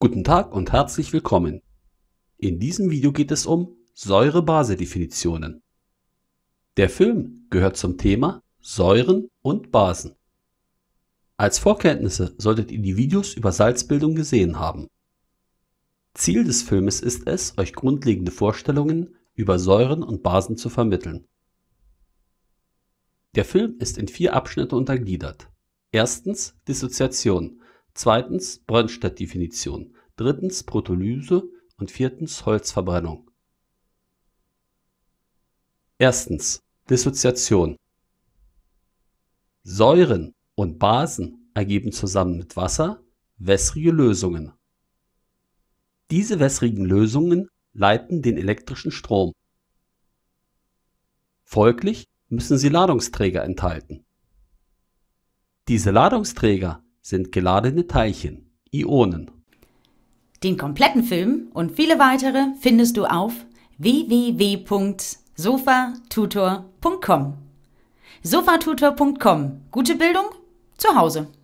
Guten Tag und herzlich willkommen. In diesem Video geht es um Säure-Base-Definitionen. Der Film gehört zum Thema Säuren und Basen. Als Vorkenntnisse solltet ihr die Videos über Salzbildung gesehen haben. Ziel des Filmes ist es, euch grundlegende Vorstellungen über Säuren und Basen zu vermitteln. Der Film ist in vier Abschnitte untergliedert. Erstens Dissoziation, zweitens Brandstadtdefinition, drittens Protolyse und viertens Holzverbrennung. Erstens Dissoziation. Säuren und Basen ergeben zusammen mit Wasser wässrige Lösungen. Diese wässrigen Lösungen leiten den elektrischen Strom. Folglich müssen sie Ladungsträger enthalten. Diese Ladungsträger sind geladene Teilchen, Ionen. Den kompletten Film und viele weitere findest du auf www.sofatutor.com. Sofatutor.com. Gute Bildung zu Hause.